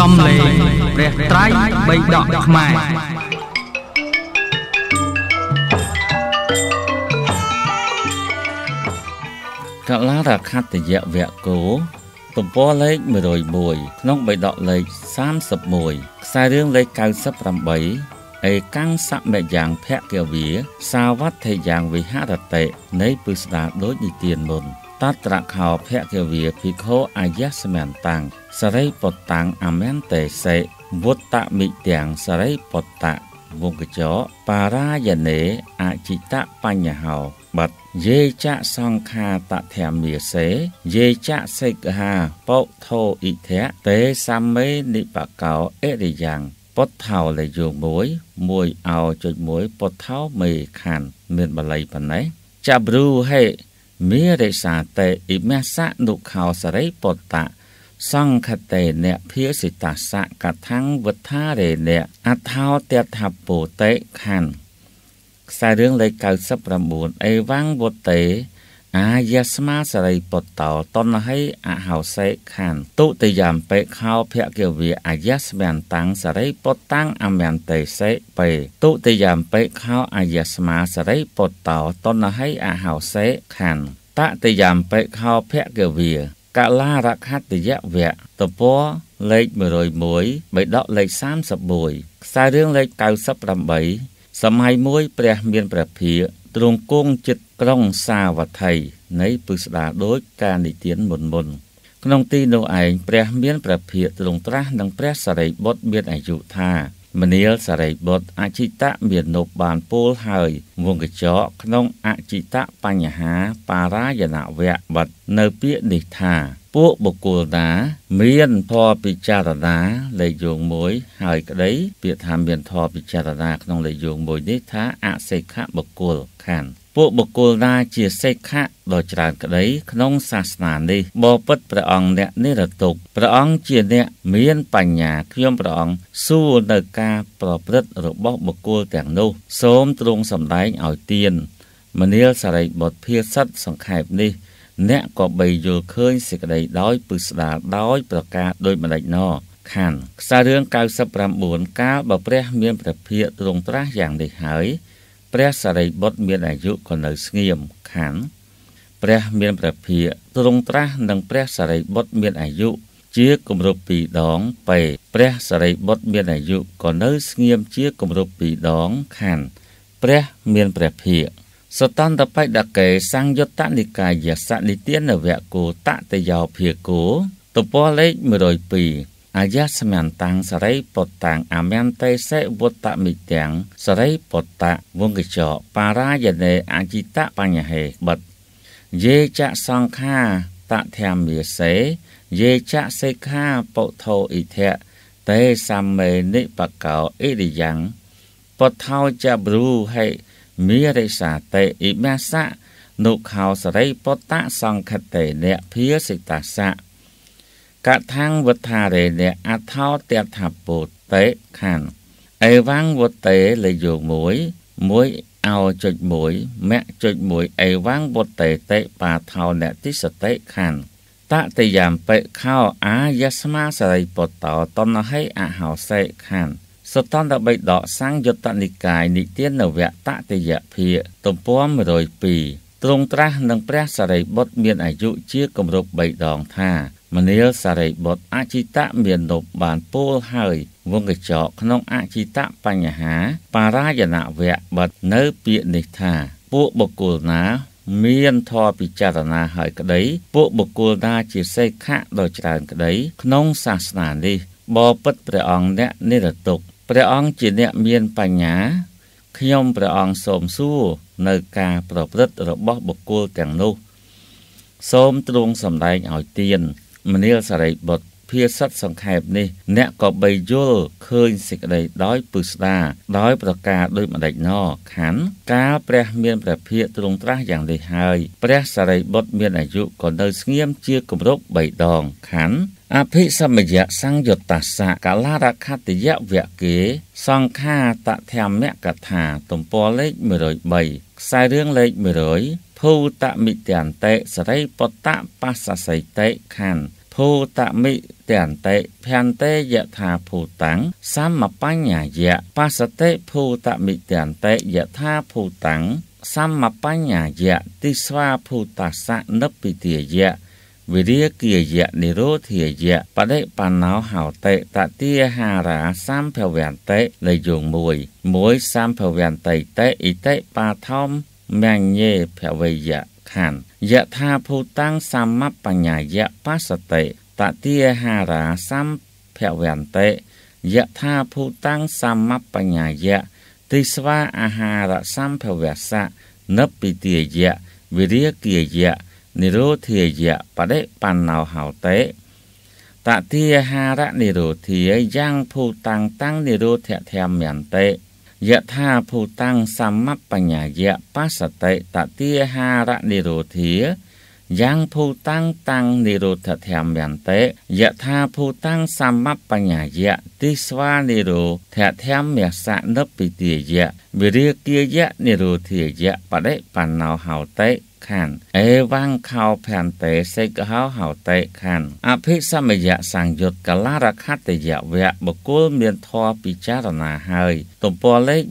សំលេងព្រះត្រៃបៃដកខ្មែរកលារខត្តយវៈគោទំព័រលេខ101ក្នុងបៃដកលេខ31ខ្សែរឿងលេខ98អេកាំងសមយ៉ាងភគិវាសាវត្ថយ៉ាងវិហរតិនៃពុស្ដាដូចនិទានមុនតត្រខោភគវាភិក្ខុអាយស្មន្តាំងសរិពតាំងអមន្តេសេវត្តមិទាំងសរិពតៈវង្កចបារាយណេអជិតបញ្ញហោបតយេចៈសង្ខាតធម្មាសេយេចៈសិកហាបោធោអ៊ីធៈតេសម្មេនិបកោអិរិយ៉ាង ពុទ្ធោលេយោ1 1អោចុច1ពុទ្ធោមេខណ្ឌមានបល័យប៉ុណ្ណេះចាប់រូហេมีริสาเต อิเมสะนุขาวสไรปตะสังคเตเนียเพียสิตาสะกะทั้งวัฏาเรเนอัทาวเตียทับปูเตขัน สายเรื่องเลยเก่าสับประมูลไอวังบทเตអាយស្មាសរីពុតោតនហិអហោសេខានទុតិយំបេខោភគិវាអាយស្មានតាំងសរីពុតាំងអមន្តេសេបេទុតិយំបេខោអាយស្មាសរីពុតោតនហិអហោសេខានតតិយំបេខោភគិវាកលារខតយវៈតពលេខ101បិដកលេខ31ខ្សែរឿងលេខ98សម័យមួយព្រះមានព្រះភិក្ខទ្រង់គង់ចិត្តក្រុងសាវត្ថីនៃពឹស្ដាដូចការនិទានមុនមុនក្នុងទីនោះឯងព្រះមានព្រះភិយទ្រង់ត្រាស់នឹងព្រះសារីបុត្រមានអាយុថាមនាលសរិបុត្រអជិតៈមាននប់បានពោលហើយវងកញ្ចក់ក្នុងអជិតៈបញ្ហាបារាយណវៈវត្តនៅពាក្យនេះថាពួកបុគ្គលណាមានធម៌ពិចារណាលេខយោង1ហើយក្តីពាក្យថាមានធម៌ពិចារណាក្នុងលេខយោង1នេះថាអសិក្ខបុគ្គលខណ្ឌពួកបុគ្គលណាជាសេខៈដ៏ច្រើនក្តីក្នុងសាសនានេះបបិទ្ធព្រះអង្គអ្នកនិរតុកព្រះអង្គជាអ្នកមានបញ្ញាខ្ញុំព្រះអង្គសួរនៅការប្រព្រឹត្តរបស់បុគ្គលទាំងនោះ សូមទ្រង់សម្ដែងឲ្យទានមនាលសារីបុត្រភាសិតសង្ខេបនេះ អ្នកក៏បីយល់ឃើញសេចក្តីដោយពឹស្ដាលដោយប្រការដូចម្ដេចណោខណ្ឌខ្សែរឿង99កាលបើព្រះមានព្រះភិយទ្រង់ត្រាស់យ៉ាងនេះហើយព្រះសារីបុត្រមានអាយុក៏នៅស្ងៀមខានព្រះមានព្រះភិយទ្រង់ត្រាស់នឹងព្រះសារីបុត្រមានអាយុជាគម្រប់ពីរដងពេព្រះសារីបុត្រមានអាយុក៏នៅស្ងៀមជាគម្រប់ពីរដងខានព្រះមានព្រះភិយសតន្តបៃដកេសង្យុត្តនិកាយសនិទានវៈគោតតយោភិគោតពលលេខ102អាយស្មន្តាំងសរីពុតាំងអមន្តិសេវតមិទាំងសរីពុតៈវង្កចបារាយណេអជិតបញ្ហេបិតយេចសង្ខាតធម្មាសេយេចសិក្ខាពុទ្ធោអិធៈតេសមេនិបកោអិរិយ៉ាងពុទ្ធោចប្រូហេមេរិសាតេអិមាសៈនុខោសរីពុតៈសង្ខតេនៈភិសិតាសៈកថាងវត្ថារេនៈអថោទថាពុតេខណ្ឌអេវាំងវតេលយោមួយ មួយអោចុចមួយមគ្គចុចមួយអេវាំងវតេតេបាថោអ្នកទិសតេខណ្ឌតតិយាមបិខោអាយស្មាសរិពតោតនហេអហោសេខណ្ឌសតន្តបិដកសង្យុត្តនិកាយនិទានវៈតតិយភាទំព័រ102ទ្រង់ត្រាស់នឹងព្រះសរិបុត្រមានអាយុជាគម្រប់3ដងថាមនាលសារីបុត្រអជីតៈមាននប់បានពោលហើយ វងកញ្ចក់ក្នុងអជីតៈបញ្ហាបរាយណវៈបាត់នៅពាក្យនេះថា ពួកបុគ្គលណា មានធរពិចារណាហើយក្តីពួកបុគ្គលណាជាសេខៈដ៏ច្រើនក្តីក្នុងសាសនានេះបបិទ្ធព្រះអង្គអ្នកនិរតុកព្រះអង្គជាអ្នកមានបញ្ញាខ្ញុំព្រះអង្គសូមសួរនៅ ការប្រព្រឹត្តរបស់បុគ្គលទាំងនោះសូមទ្រង់សម្ដែងឲ្យទានមនាលសារីបុត្រភាសិតសង្ខេបនេះ អ្នកក៏បីយល់ឃើញសេចក្តីដោយពឹស្ដាដោយប្រការដូចម្ដេចណខណ្ឌកាលព្រះមានព្រះភិក្ខទ្រង់ត្រាស់យ៉ាងនេះហើយព្រះសារីបុត្រមានអាយុក៏នៅស្ងៀមជាគម្រប់3ដងខណ្ឌអភិសមយៈសង្យុត្តសៈកលារខតយៈវគ្គេ សង្ខាតធម្មកថាទំព័រលេខ103ខ្សែរឿងលេខ100ភូតមិទន្តិសរិបតបស្សសិតិខណ្ឌភូតមិទន្តិភន្តិយថាភូតੰសម្បញ្ញាយៈបស្សតិភូតមិទន្តិយថាភូតੰសម្បញ្ញាយៈទិស្វាភូតស្សនិពិទាយៈវិរិយគិយៈនិរោធិយៈបដិបណ្ណោហោតិតតិហារាសម្ភវន្តិលយង1 1សម្ភវន្តិតិអិតិបាធម្ម Màng nhê phẹo về dạ khản dạ tha phô tăng sa mắp bà nhà dạ bá sở sam phẹo vẹn tệ dạ tha phô tăng sa mắp bà nhà dạ sam phẹo vẹn sạ Nấp bì tìa dạ Vì ria kìa dạ Nì rô hảo dạ, tế Tạ tia hà rá nì Giang phô tăng tăng nì rô thẹ thèm យថាភូតាំងសមបញ្ញាយៈបសតិតតិហារនិរោធាយ៉ាងភូតាំងតាំងនិរោធធម្មយន្តិយថាភូតាំងសមបញ្ញាយៈទិស្វានិរោធធម្មយសនិពិទាយៈវិរិគាយៈនិរោធាយៈបដិបណ្ណោហោតិខានអេវ៉ាំងខោផានតេសេកហោហោតេខានអភិសម្មយៈសង្យុត្តកលារខតយវៈបុគ្គលមានធម៌ពិចារណាហើយ ទំព័រលេខ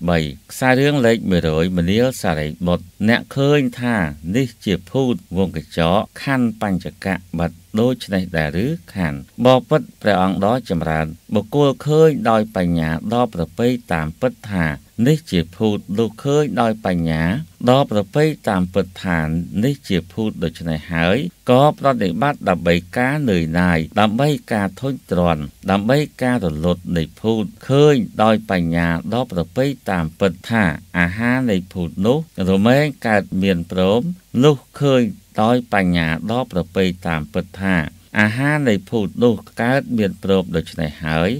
103ខ្សែរឿងលេខ100មនាលសារេបុត្រអ្នកឃើញថានេះជាភូតវងកញ្ចក់ខណ្ឌបញ្ចកៈបាត់ដូច្នេះដែរឬខានបបិទ្ធព្រះអង្គដ៏ចម្រើនបុគ្គលឃើញដោយបញ្ញាដ៏ប្រពៃតាមពិតថានេះជាភូតលោកឃើញដោយបញ្ញាដ៏ប្រពៃតាមពិតថានេះជាភូតដូច្នេះហើយក៏ប្រតិបត្តិដើម្បីការនឿយណាយដើម្បីការធុញទ្រាន់ដើម្បីការរលត់នៃភូតឃើញដោយបញ្ញាដ៏ប្រពៃតាមពិតថាអាហារនៃភូតនោះរមែងកើតមានព្រមនោះឃើញដោយបញ្ញាដ៏ប្រពៃតាមពិតថាអាហារនៃភូតនោះកើតមានប្រពដូច្នេះហើយ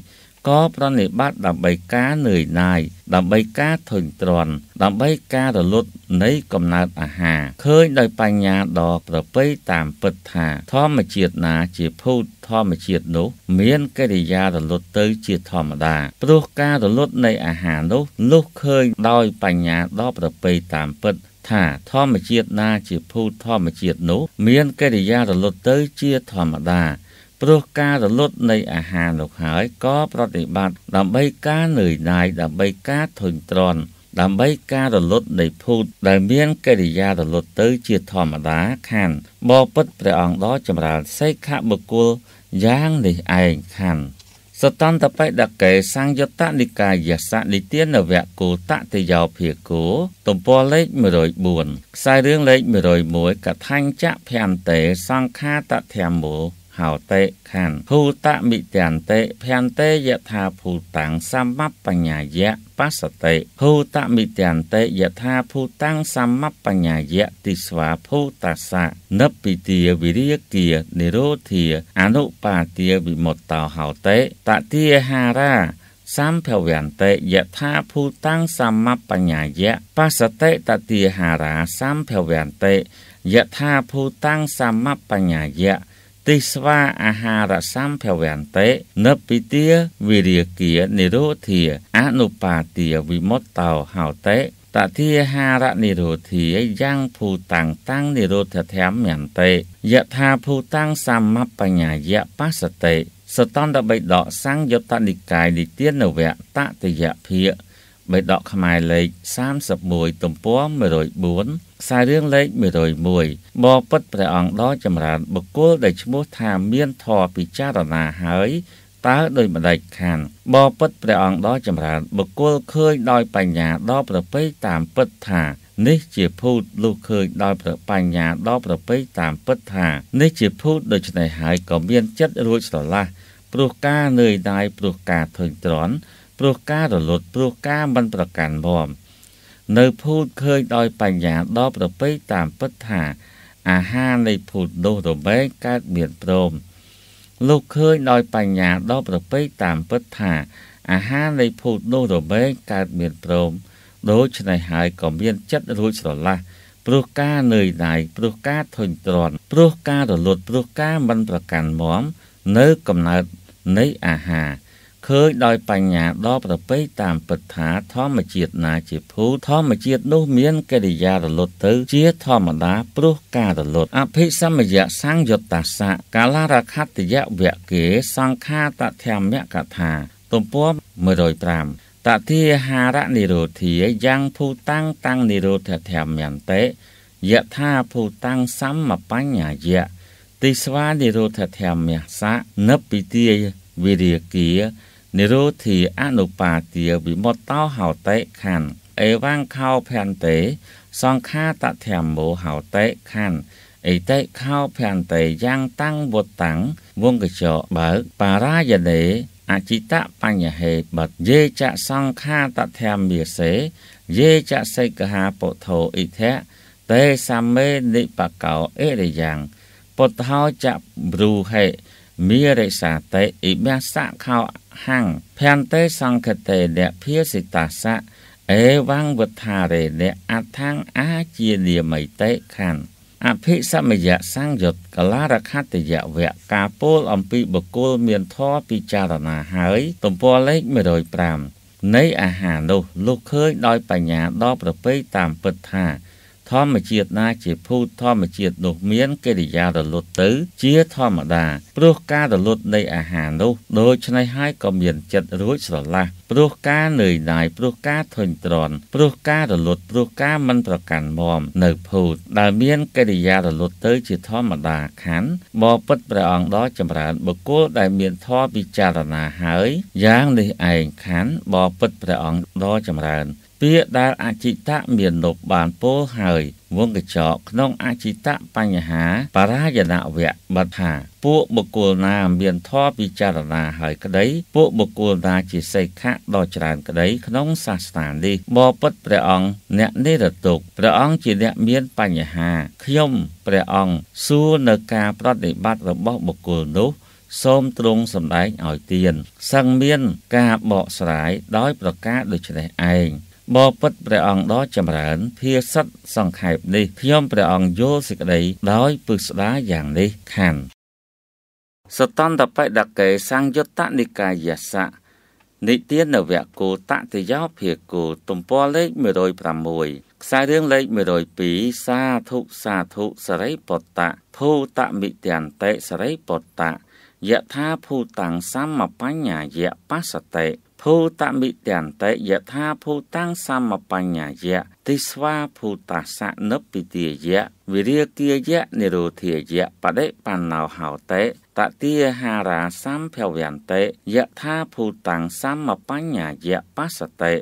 ក៏ប្រនិបត្តិដើម្បីការនឿយណាយដើម្បីការធុញទ្រាន់ដើម្បីការរលត់នៃកំណើតអាហារឃើញដោយបញ្ញាដ៏ប្រពៃតាមពិតថាធម្មជាតិណាជាភូតធម្មជាតិនោះ មានកិរិយារលត់ទៅជាធម្មតាព្រោះការរលត់នៃអាហារនោះលុះឃើញដោយបញ្ញាដ៏ប្រពៃតាមពិតថាធម្មជាតិណា ជាភូតធម្មជាតិនោះមានកិរិយារលត់ទៅជាធម្មតា ព្រោះការរលត់នៃអាហារនោះហើយក៏ប្រតិបត្តិដើម្បីការនឿយណាយដើម្បីការធុញទ្រាន់ដើម្បីការរលត់នៃភូតដែលមានកិរិយារលត់ទៅជាធម្មតាខណ្ឌបបិទ្ធព្រះអង្គដ៏ចម្រើនសេខបុគ្គលយ៉ាងនេះឯងខណ្ឌសតន្តបេដកេសង្យុត្តនិកាយសៈនិទានវៈគោតតិយោភិគោទំព័រលេខ104ខ្សែរឿងលេខ101កថាញ្ចភន្តេសង្ខាតធម្មោហោតេខੰភូតមិទានតេភន្តេយថាភូតាំងសម្បបញ្ញាយៈបសតេភូតមិទានតេយថាភូតាំងសម្បបញ្ញាយៈទិស្វាភូតសៈនិពិទាវិរិយគានិរោធា អនុបាទាវិមុតតោហោតេតតិហារាសម្ភវន្តិយថាភូតាំងសម្បញ្ញាយៈបសតេតតិហារាសម្ភវន្តិយថាភូតាំងសម្បញ្ញាយៈទិស្វាអាហារសម្ភវន្តិនិពិទាវិរិគានិរោធាអនុបាទាវិមុតតោហោតេតតិហារនិរោធាយ៉ាងភូតាំងតាំងនិរោធធម្មន្តិយថាភូតាំងសម្បបញ្ញាយបស្សតិសតន្តបិដកសង្យុត្តនិកាយនិទានវៈតតិយភិយាបេដកខ្មែរលេខ31ទំព័រ104ខ្សែរឿងលេខ101បបិទ្ធព្រះអង្គដ៏ចម្រើនបុគ្គលដែលឈ្មោះថាមានធរពិចារណាហើយ តើដោយម្ដេចខានបបិទ្ធព្រះអង្គដ៏ចម្រើនបុគ្គលឃើញដោយបញ្ញាដ៏ប្រពៃតាមពិតថា នេះជាភូតលុះឃើញដោយប្របញ្ញាដ៏ប្រពៃតាមពិតថានេះជាភូតដូច្នេះហើយក៏មានចិត្តរួចស្រឡះព្រោះការនឿយដាយព្រោះការធុញទ្រាន់ព្រោះការរលត់ព្រោះការមិនប្រកាន់រំនៅភូតឃើញដោយបញ្ញាដល់ប្រពៃតាមពិតថាអាហារនៃភូតដូសរបែកកើតមានព្រមលោកឃើញដោយបញ្ញាដល់ប្រពៃតាមពិតថាអាហារនៃភូតដូសរបែកកើតមានព្រមដូច្នេះហើយក៏មានចិត្តរួចស្រឡះព្រោះការនឿយណាយព្រោះការធុញទ្រាន់ព្រោះការរលត់ព្រោះការមិនប្រកាន់មម នៅកំណើតនៃអាហារឃើញដោយបញ្ញាដ៏ប្រពៃតាមពិតថាធម្មជាតិណាជាភូធម្មជាតិនោះមានកិរិយារលត់ទៅជាធម្មតាព្រោះការរលត់អភិសមយៈសង្យតសៈកាលារខតយៈវៈគេសង្ខាតធម្មកថា ទំព័រ105តតិហារនិរោធាយ៉ាងភូតាំងតាំងនិរោធធម្មយន្តេយថាភូតាំងសម្មបញ្ញយៈទិស្វានិរោធធម្មសៈនិព្ពិទាវិរិយាគានិរោធិអនុបាទាវិមតោហោតេខណ្ឌអេវាំងខោភន្តេសង្ខាតធម្មោហោតេខណ្ឌអេតេខោភន្តេយ៉ាងតាំងវតាំងវងកចោបើកបារាយណេអចិតបញ្ញហេបតយេចសង្ខាតធម្មាសេយេចសិកហាពុទ្ធោអិធៈតេសមេនិបកោអេរយ៉ាងពុទ្ធោចប្រូហេមេរិសាតេអិមាសៈខោហੰភន្តេសង្ឃតេនៈភាសិតាសៈអេវង្វថារេនៈអដ្ឋังអាជានិមៃតេខន្ធអភិសមយៈសង្យុតកលារខតយវៈការពោលអំពីបកុលមានធរពិចារណាហើយទំព័រលេខ105នៃអាហារនោះ លោកឃើញដោយបញ្ញាដ៏ប្រពៃតាមពិតថាធម្មជាតិណាជាភូតធម្មជាតិនោះមានកិរិយារលត់ទៅជាធម្មតាព្រោះការរលត់នៃអាហារនោះដូច្នេះហើយក៏មានចិត្តរួចស្រឡះព្រោះការនឿយណាយព្រោះការធុញទ្រាន់ព្រោះការរលត់ព្រោះការមិនប្រកាន់មមនៅភូតដែលមានកិរិយារលត់ទៅជាធម្មតាខណ្ឌបពិតព្រះអង្គដ៏ចម្រើនបុគ្គលដែលមានធម៌ពិចារណាហើយយ៉ាងនេះឯងខណ្ឌបពិតព្រះអង្គដ៏ចម្រើនពាក្យដែលអចិតៈមាននប់បានពោលហើយវងកញ្ចក់ក្នុងអចិតៈបញ្ហាបរាយណវៈបាត់ថា ពួកបុគ្គលណាមានធម៌ពិចារណាហើយក្តីពួកបុគ្គលណាជាសិក្ខៈដ៏ច្រើនក្តីក្នុងសាសនានេះបបិទ្ធព្រះអង្គអ្នកនិរតុកព្រះអង្គជាអ្នកមានបញ្ហា ខ្ញុំព្រះអង្គសួរនៅការប្រតិបត្តិរបស់បុគ្គលនោះសូមទ្រង់សម្ដែងឲ្យទានសឹងមានការបកស្រាយដោយប្រការដូចនេះឯងបពិតព្រះអង្គដ៏ចម្រើនភាសិតសង្ខេបនេះខ្ញុំព្រះអង្គយល់សេចក្តីដោយពឹកស្ដារយ៉ាងនេះខណ្ឌសតន្តបិដកេសង្យុត្តនិកាយសៈនិទានវគោតតយោភិគោទំព័រលេខ106ខ្សែរឿងលេខ102សាធុសាធុសរិពតៈភូតមិទានតេសរិពតៈយថាភូតាំងសម្មបញ្ញយៈបសតេភូតមិទន្តេយថាភូតាំងសមបញ្ញយៈទិស្វាភូតាសៈនិពិទាយៈវិរិយគាយៈនិរោធាយៈបដិបណ្ណោហោតេតតិហារាសម្ភវន្តិយថាភូតាំងសម្បញ្ញយៈបសតេត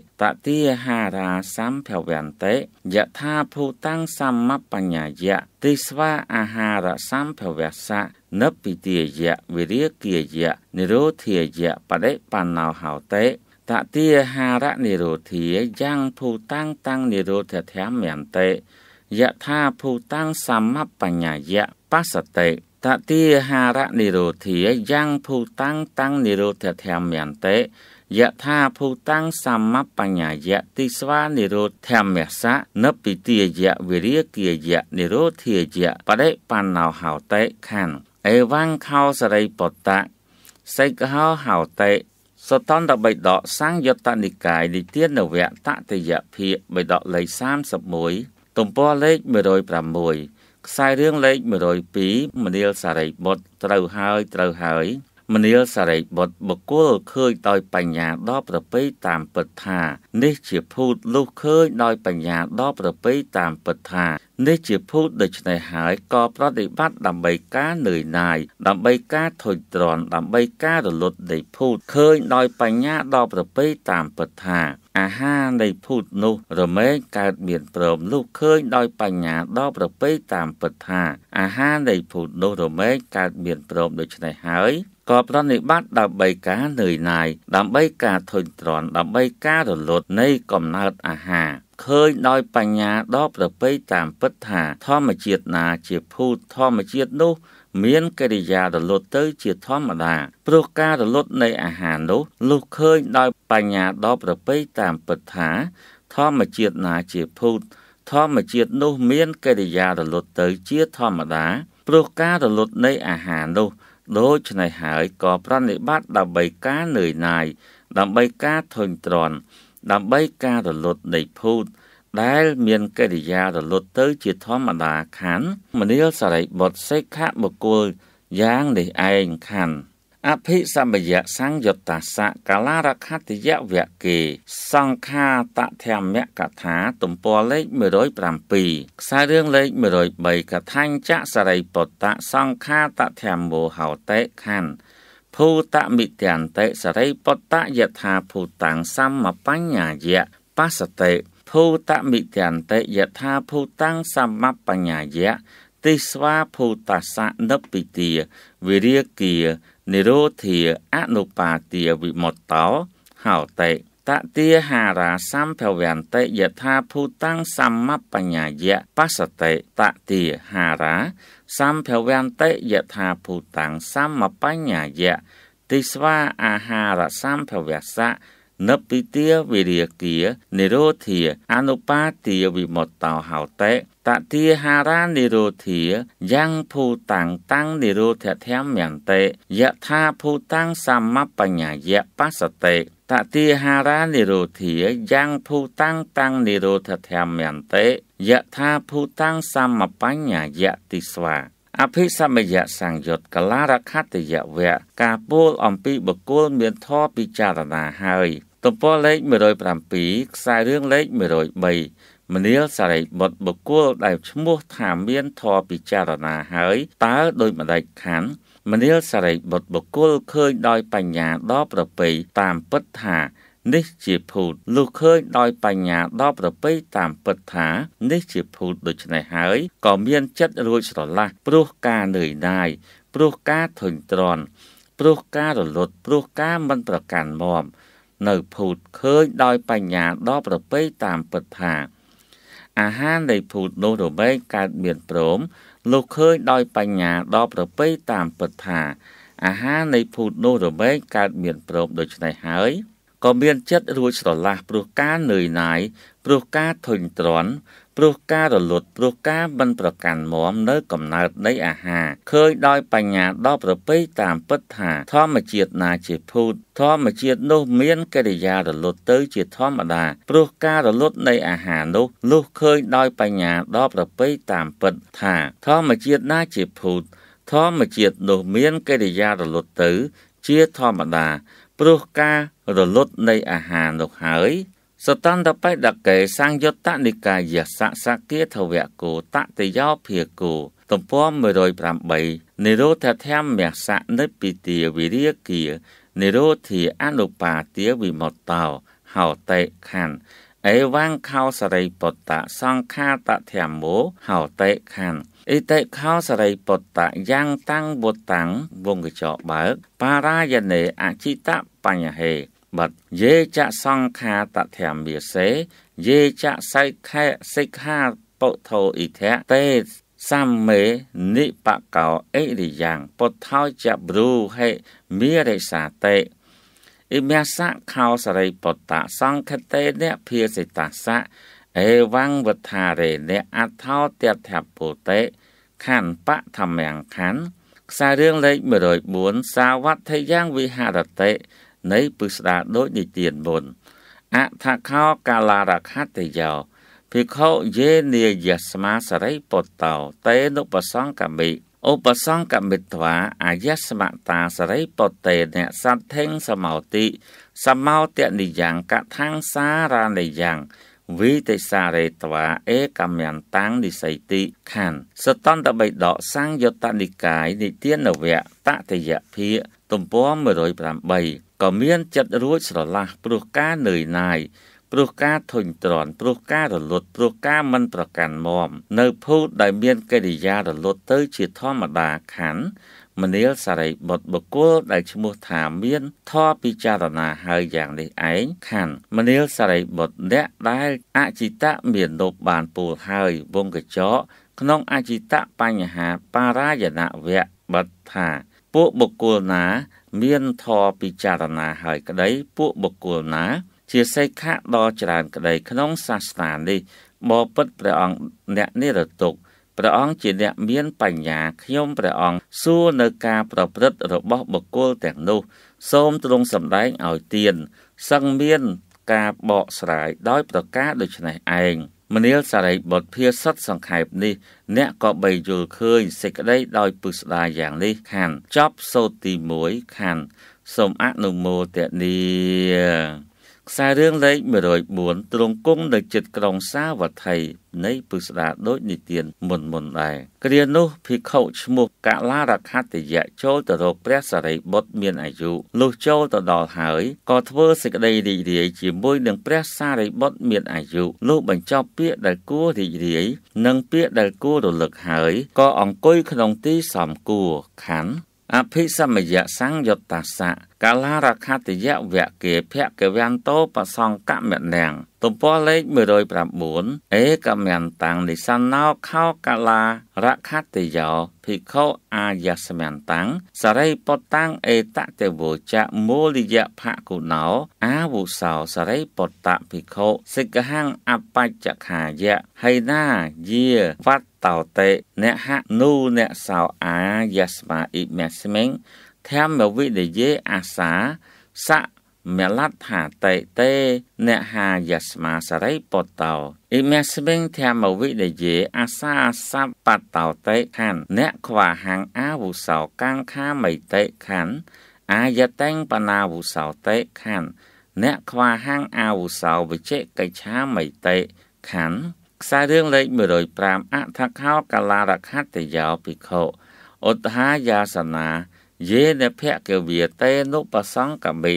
តិហារាសម្ភវន្តិយថាភូតាំងសម្បញ្ញយៈទិស្វាអាហារសម្ភវស្សៈនពិទាយៈវិរិយគាយៈនិរោធាយៈបដិបណ្ណោហោតេតតិហារនិរោធាយ៉ាងភូតាំងតាំងនិរោធធម្មន្តិយថាភូតាំងសម្មបញ្ញាយៈបសតិតតិហារនិរោធាយ៉ាងភូតាំងតាំងនិរោធធម្មន្តិយថាភូតាំងសម្មបញ្ញាយៈទិស្វានិរោធម្មសៈនពិទាយៈវិរិយគាយៈនិរោធាយៈបដិបណ្ណោហោតេខណ្ឌអេវ៉ាំងខោសរីពតៈសេកហោហោតេសតន្តបិដកសង្យុត្តនិកាយនិទានវៈតតយភិបិដកលេខ31ទំព័រលេខ106ខ្សែរឿងលេខ102មនាលសារីបុត្រត្រូវហើយត្រូវហើយមនាលសារីបុត្របុគ្គលឃើញដោយបញ្ញាដល់ប្រពៃតាមពិតថានេះជាភូតលុះឃើញដោយបញ្ញាដល់ប្រពៃតាមពិតថានេះជាភូតដូច្នេះហើយក៏ប្រតិបត្តិដើម្បីការនឿយណាយដើម្បីការធុញទ្រាន់ដើម្បីការរលត់នៃភូតឃើញដោយបញ្ញាដល់ប្រពៃតាមពិតថាអាហារនៃភូតនោះរមែងកើតមានព្រមលុះឃើញដោយបញ្ញាដល់ប្រពៃតាមពិតថាអាហារនៃភូតនោះរមែងកើតមានព្រមដូច្នេះហើយក៏ប្រតិបត្តិដើម្បីការនឿយណាយដើម្បីការធុញទ្រាន់ដើម្បីការរលត់នៃកំណើតអាហារឃើញដោយបញ្ញាដ៏ប្រពៃតាមពិតថាធម្មជាតិណាជាភូតធម្មជាតិនោះមានកិរិយារលត់ទៅជាធម្មតាព្រោះការរលត់នៃអាហារនោះលុះឃើញដោយបញ្ញាដ៏ប្រពៃតាមពិតថាធម្មជាតិណាជាភូតធម្មជាតិនោះមានកិរិយារលត់ទៅជាធម្មតាព្រោះការរលត់នៃអាហារនោះដូច្នេះហើយក៏ប្រណិប័តដើម្បីការនឿយណាយដើម្បីការធុញទ្រាន់ដើម្បីការរលត់នៃភូត ដែលមានកិរិយារលត់ទៅជាធម្មតាខណ្ឌមនាលសរិបុត្រសិក្ខបុគ្គលយ៉ាងនេះឯងខណ្ឌអភិសម្បយៈសង្យតាសៈកាលារខតិយវគ្គេសង្ខាតធម្មកថាទំព័រលេខ107ខ្សែរឿងលេខ103កថាញ្ចសរិពុត្តសង្ខាតធម្មោហោតេខណ្ឌភូតមិទន្តិសរិពុត្តយថាភូតាំងសម្បញ្ញាយៈបសតេភូតមិទន្តិយថាភូតាំងសម្បញ្ញាយៈទិស្វាភូតសៈនិព្ពិទាវិរិយាគានិរោធាអនុបាទាវិមុតតោហោតេតតិហារាសម្ភវន្តិយថាភូតੰសម្មបញ្ញាយៈបសតិតតិហារាសម្ភវន្តិយថាភូតੰសម្មបញ្ញាយៈតិស្វាអាហារសម្ភវស្សៈនិព្ពិទាវិរិយាគានិរោធាអនុបាទាវិមុតតោហោតេតតិហារានិរោធាយ៉ាងភូតាំងតាំងនិរោធធម្មយន្តេយថាភូតាំងសម្បញ្ញាយៈបសតេតតិហារានិរោធាយ៉ាងភូតាំងតាំងនិរោធធម្មយន្តេយថាភូតាំងសម្បញ្ញាយៈទិស្វាអភិសមយៈសង្យុត្តកលារខតយវៈការពោលអំពីបកុលមានធរពិចារណាហើយ ទំព័រលេខ107ខ្សែរឿងលេខ103មនាលសារីបុត្របុគ្គលដែលឈ្មោះថាមានធរពិចារណាហើយ តើដោយម្ដេចខាន់មនាលសារីបុត្របុគ្គលឃើញដោយបញ្ញាដ៏ប្រពៃតាមពិតថា នេះជាភូតលុះឃើញដោយបញ្ញាដ៏ប្រពៃតាមពិតថានេះជាភូតដូច្នេះហើយក៏មានចិត្តរួចស្រឡះព្រោះការនឿយណាយព្រោះការធុញទ្រាន់ព្រោះការរលត់ព្រោះការមិនប្រកាន់មាំនៅភូតឃើញដោយបញ្ញាដ៏ប្រពៃតាមពិតថាអាហារនៃភូតនោះរមែងកើតមានព្រមលោកឃើញដោយបញ្ញាដល់ប្រពៃតាមពិតថាអាហារនៃភូតនោះរមែងកើតមានព្រមដូច្នេះហើយក៏មានចិត្តរួចស្រឡះព្រោះការនឿយណាយព្រោះការធុញទ្រាន់ព្រោះការរលត់ព្រោះការមិនប្រកាន់មមនៅកំណើតនៃអាហារឃើញដោយបញ្ញាដ៏ប្រពៃតាមពិតថាធម្មជាតិណាជាភូតធម្មជាតិនោះមានកិរិយារលត់ទៅជាធម្មតាព្រោះការរលត់នៃអាហារនោះលុះឃើញដោយបញ្ញាដ៏ប្រពៃតាមពិតថាធម្មជាតិណាជាភូតធម្មជាតិនោះមានកិរិយារលត់ទៅជាធម្មតាព្រោះការរលត់នៃអាហារនោះហើយសតន្តបេដកេសង្យុត្តនិកាយសសកាធវគោតតយោភិគោទំព័រ108និរោធធម្មមសៈនិពិទាវិរិយគានិរោធិអនុបាទាវិមតោហោតេខណ្ឌអេវាំងខោសរិពុត្តសង្ខាតធម្មោហោតេខណ្ឌអិតេខោសរិពុត្តយ៉ាងតាំងវតាំងវងកចោបើកបារាយនេអចិតបញ្ញហេបាទយេចៈសង្ខាតធម្មាសេយេចៈសិក្ខាសិក្ខាពុទ្ធោអ៊ីធៈទេសម្មេនិបកោអិរិយ៉ាង ពុទ្ធោចប្រូហេមេរិសាតេអ៊ីមាសៈខោសរិពុត្តៈសង្ខតេនៈភិសិតាសៈអេវង្វថារេនៈអថោទធពុតេខន្តបធម្មង្ខន្ធខ្សែរឿងលេខ104សាវត្ថយ៉ាងវិហរតេនៃពឹស្ដាដូចនិទានមុនអថាខោកាលារខតយោភិក្ខុយេនិយស្មាសរិពុតោតេនុបសង្កមិឧបសង្កមិត្វាអាយស្មតាសរិពុតេអ្នកសັດថេងសមោតិសមោតនិយ៉ាងកថាសារានិយ៉ាងវិទេសារេត្វាអេកមន្តាំងនិស័យតិខណ្ឌសតន្តបិដកសង្យុត្តនិកាយនិទានវៈតតយភិទំព័រ108ក៏មានចិត្តរួចស្រឡះព្រោះការនឿយណាយព្រោះការធុញទ្រាន់ព្រោះការរលត់ព្រោះការមិនប្រកាន់មមនៅភូតដែលមានកិរិយារលត់ទៅជាធម្មតាខណ្ឌមនាលសារីបុត្របុគ្គលដែលឈ្មោះថាមានធរពិចារណាហើយយ៉ាងនេះឯងខណ្ឌមនាលសារីបុត្រអ្នកដែលអចិតៈមាននប់បានពូលហើយវងកញ្ចក់ក្នុងអចិតៈបញ្ហាបារាយណវៈបិទថាពួកបុគ្គលណាមានធរពិចារណាហើយក្តីពួកបុគ្គលណាជាសិក្ខៈដ៏ច្រើនក្តីក្នុងសាសនានេះបបិទ្ធព្រះអង្គអ្នកនិរតុក្ខព្រះអង្គជាអ្នកមានបញ្ញាខ្ញុំព្រះអង្គសួរនៅការប្រព្រឹត្តរបស់បុគ្គលទាំងនោះ សូមទ្រង់សម្ដែងឲ្យទៀនសឹងមានការបកស្រាយដោយប្រការដូចនេះឯងមនាលសារីបុត្រភាសិតសង្ខេបនេះ អ្នកក៏បីយល់ឃើញសេចក្តីដោយពុស្ដាយ៉ាងនេះខណ្ឌចប់សូត្រទី1ខណ្ឌសូមអនុមោទនាខ្សែរឿងលេខ104ទ្រង់គង់នៅចិត្តក្រុងសាវត្ថីនៃពឹស្ដាដូចនិទានមុនមុនដែរគ្រានោះភិក្ខុឈ្មោះកាឡារខតយៈចូលទៅរកព្រះសារីបុត្រមានអាយុលុះចូលទៅដល់ហើយក៏ធ្វើសេចក្តីរីករាយជាមួយនឹងព្រះសារីបុត្រមានអាយុលុះបញ្ចប់ពាក្យដែលគួររីករាយនិងពាក្យដែលគួររលឹកហើយក៏អង្គុយក្នុងទីសំគួរខណ្ឌអភិសមយៈសង្យតាសៈកាលារខតយៈវៈគាភគវន្តោបសង្កមនាងទំព័រលេខ109អេកមន្តังនិសណ្ណោខោកាលារខតយោភិក្ខុអាយស្មន្តังសរិពតាំងអេតតេវោចៈមូលយៈភគុណោអាវុសោសរិពតៈភិក្ខុសិក្ខាងអបច្ចខាយៈហៃណាយាវត្តតោតេអ្នកហនុអ្នកសោអាយស្មាអ៊ីមេស្មិងធម្មវិនិយេអាសាសៈមលដ្ឋាតេតេអ្នកហាយស្មាសរិពតោអ៊ីមេស្មិងធម្មវិនិយេអាសាសัพបតោតេខណ្ឌអ្នកខ្វាហាំងអាវុសោកាំងខាមិតេខណ្ឌអាយតេងបណាវុសោតេខណ្ឌអ្នកខ្វាហាំងអាវុសោវិជិកិច្ឆាមិតេខណ្ឌខ្សែរឿងលេខ105អថខោកលារខតយោភិក្ខុឧត្តហាយាសនាយេនភគវាតេនុបសង្កមិឧ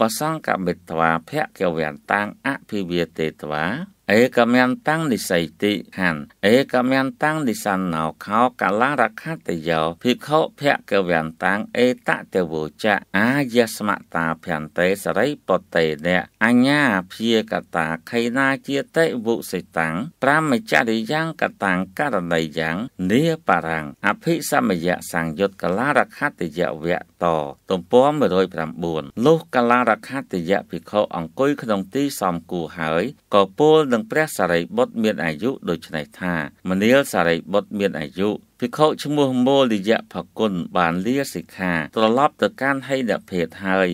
បសង្កមិត្វាភគវន្តាងអភិវាទេត្វាเอกมยันตังนิสัยติหันเอกมยันตังนิสันนาวเขากาลารักขตโยภิกขุภะเกวียนตังเอตะเตวุจะอาเยสมตาภันเตสริปเตเนอัญญาเพียกตาไขนาเจเตวุสิตังพระมิจริยังกตังการณยังเนียปรังอภิสัมยะสังยุตกาลารักขตโยเวตទំព័រ109លុះកលារខតយៈភិក្ខុអង្គុយក្នុងទីសមគួរហើយក៏ពោលនឹងព្រះសារីបុត្រមានអាយុដូច្នេះថាមនាលសារីបុត្រមានអាយុភិក្ខុឈ្មោះមូលយៈភគុណបានលាសិក្ខាត្រឡប់ទៅកាន់ហិនភេទហើយ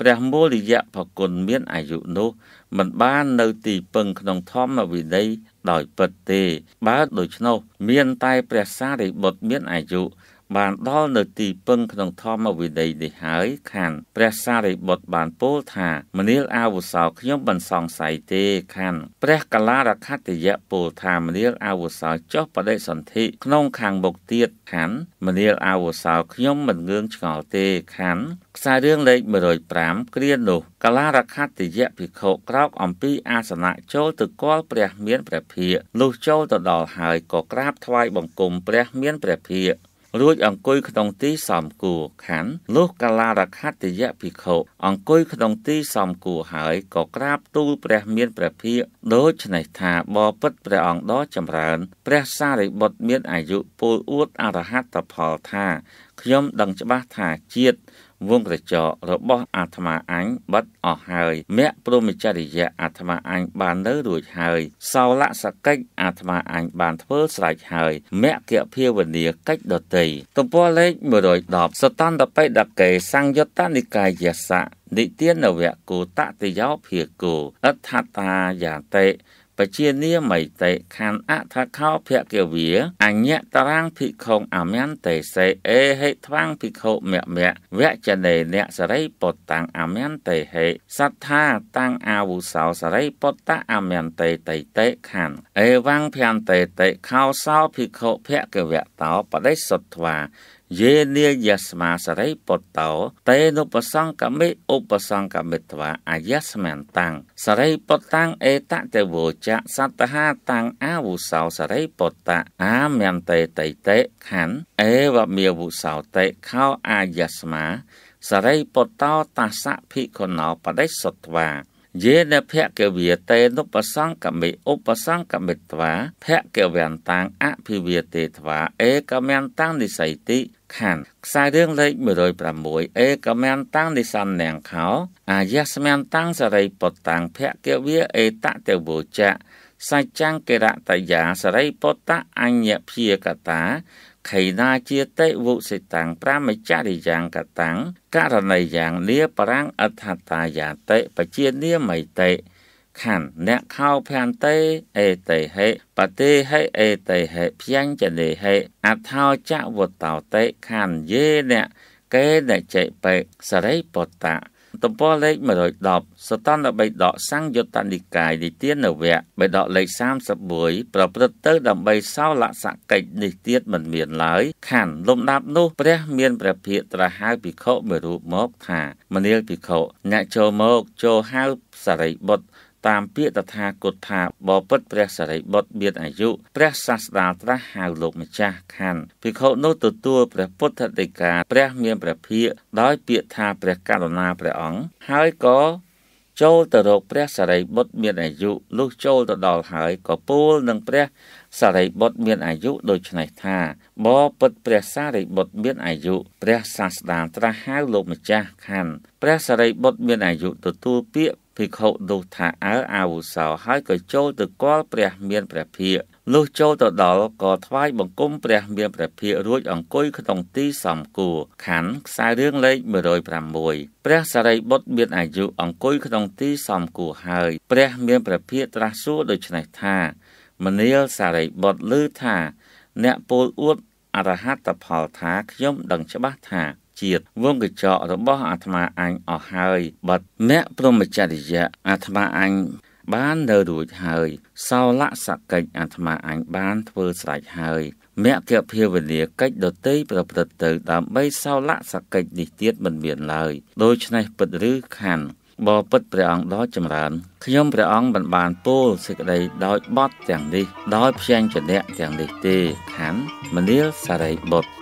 ព្រះមូលយៈភគុណមានអាយុនោះ មិនបាននៅទីពឹងក្នុងធម្មវិន័យដោយពិតទេបើដូច្នោះមានតែព្រះសារីបុត្រមានអាយុបានដល់នៅទីពឹងក្នុងធម្មវិន័យនេះហើយខានព្រះសារិបុត្របានពោលថាមនាលអាវុសោខ្ញុំមិនសង្ស័យទេខានព្រះកលារខតិយៈពោលថាមនាលអាវុសោចុះបដិសន្ធិក្នុងខាងមុខទៀតខានមនាលអាវុសោខ្ញុំមិនងឿងឆ្ងល់ទេខានខ្សែរឿងលេខ105គ្រានោះ កលារខតិយៈភិក្ខុក្រោកអំពីអាសនៈចូលទៅគាល់ព្រះមានព្រះភិក្ខុលុះចូលទៅដល់ហើយក៏ក្រាបថ្វាយបង្គំព្រះមានព្រះភិក្ខុរួចអង្គុយក្នុងទីសមគួរខណ្ឌលោកកាលារខតិយភិក្ខុអង្គុយក្នុងទីសមគួរហើយក៏ក្រាបទូល ព្រះ មានព្រះភិក្ខដូច្នេះថាបពិតព្រះអង្គដ៏ចម្រើនព្រះសារិបុត្រមានអាយុពលអួតអរហត្តផលថាខ្ញុំដឹងច្បាស់ថាជាតិវងក្រចករបស់អាត្មាអញបាត់អស់ហើយមគ្គព្រមចរិយៈអាត្មាអញបាននៅរួចហើយសោលសកិច្ចអាត្មាអញបានធ្វើស្រេចហើយមគ្គភាវនាកិច្ចដតីទំព័រលេខ110សតន្តបេដកេសង្យុត្តនិកាយសៈនិទានវៈគោតតិយោភាគោអដ្ឋតាយាតេបជានាមិតេខណ្ឌអថខោភគិវាអញ្ញតរាងភិក្ខុអមន្តេសេអេហេថ្វាំងភិក្ខុមមៈវចនេអ្នកសរិពុតតាំងអមន្តេហេសត្ថាតាំងអាវុសោសរិពុតតអមន្តេតេតេខណ្ឌអេវង្ភន្តេតេខោសោភិក្ខុភគិវៈតោបដិសុទ្ធវាយេនាយស្មាសរិពុតោតេនុបសង្កមិ ឧបសង្កមិត្វាអាយស្មានតាំងសរិពុតាំងអេតតេវោចៈសត្តហាតាំងអាវុសោសរិពុតៈអាមន្តេតេតេខណ្ឌអេវមាវុសោតេខោអាយស្មាសរិពុតោតាសៈភិក្ខុណោបដិសុទ្ធាយេនភគវិតេនុបសង្កមិឧបសង្កមិត្វាភគវន្តាងអភិវិតេត្វា អេកមន្តាងនិស័យតិខណ្ឌខ្សែរឿងលេខ106អេកមន្តាំងនិសន្នាងខោអាយស្មន្តាំងសរិពតាំងភគវិអេតតេវោចៈសច្ចាំងកិរតយាសរិពតៈអញ្ញភៀកតាខេណាជាតិវុសិតាំងប្រមចរិយ៉ាងកតាំងករណីយ៉ាងលាបរាំងអដ្ឋតាយាតិបជានាមៃតិខណ្ឌអ្នកខោភន្តេអេតេហេបតេហេអេតេហេភញ្ចនេហេអថោចវតោតេខណ្ឌយេអ្នកកេណចេបេសរិពតៈទំព័រលេខ110សតនបិដកសង្យុត្តនិកាយនិទានវៈបិដកលេខ31ប្រព្រឹត្តទៅ ដើម្បីសោលសកិច្ចនេះទៀតមិនមានឡើយខណ្ឌលំដាប់នោះ ព្រះមានព្រះភិយត្រាហៅភិក្ខុមួយរូបមកថា មនាលភិក្ខុអ្នកចូលមកចូលហៅសារីបុត្រតាមពាក្យតថាគតថាបពិតព្រះសារីបុត្រមានអាយុព្រះសាស្តាត្រាស់ហៅលោកម្ចាស់ខណ្ឌភិក្ខុនោះទទួលព្រះពុទ្ធដីកាព្រះមានព្រះភិក្ខដោយពាក្យថាព្រះករុណាព្រះអង្គហើយក៏ចូលទៅរកព្រះសារីបុត្រមានអាយុលុះចូលទៅដល់ហើយក៏ពោលនឹងព្រះសារីបុត្រមានអាយុដូច្នេះថាបពិតព្រះសារីបុត្រមានអាយុព្រះសាស្តាត្រាស់ហៅលោកម្ចាស់ខណ្ឌព្រះសារីបុត្រមានអាយុទទួលពាក្យភិក្ខុនោះថាអើអាវុសោហើយក៏ចូលទៅកល់ព្រះ មានព្រះភិក្ខលុះចូលទៅដល់ក៏ថ្វាយបង្គំព្រះ មានព្រះភិក្ខរួចអង្គុយក្នុងទីសំគួរខណ្ឌខ្សែរឿងលេខ106ព្រះសារីបុត្រមានអាយុអង្គុយក្នុងទីសំគួរហើយព្រះ មានព្រះភិក្ខត្រាស់សួរដូច្នេះថាមនាលសារីបុត្រឮថាអ្នកពោលអួតអរហត្តផលថាខ្ញុំដឹងច្បាស់ថាជាតិវងកញ្ចក់របស់អាត្មាអញអស់ហើយបាត់អ្នកព្រមចរិយៈអាត្មាអញបាននៅរួចហើយសោលសកិច្ចអាត្មាអញបានធ្វើស្រេចហើយមគ្គភាវនាកិច្ចដតីប្រព្រឹត្តទៅដើម្បីសោលសកិច្ចនេះទៀតមិនមានឡើយដូច្នេះពិតឬខានបពិតព្រះអង្គដ៏ចម្រើនខ្ញុំព្រះអង្គមិនបានពោលសេចក្តីដោយបត់ទាំងនេះដោយផ្សេងចនៈទាំងនេះទេខាន មនាលសារីបុត្រ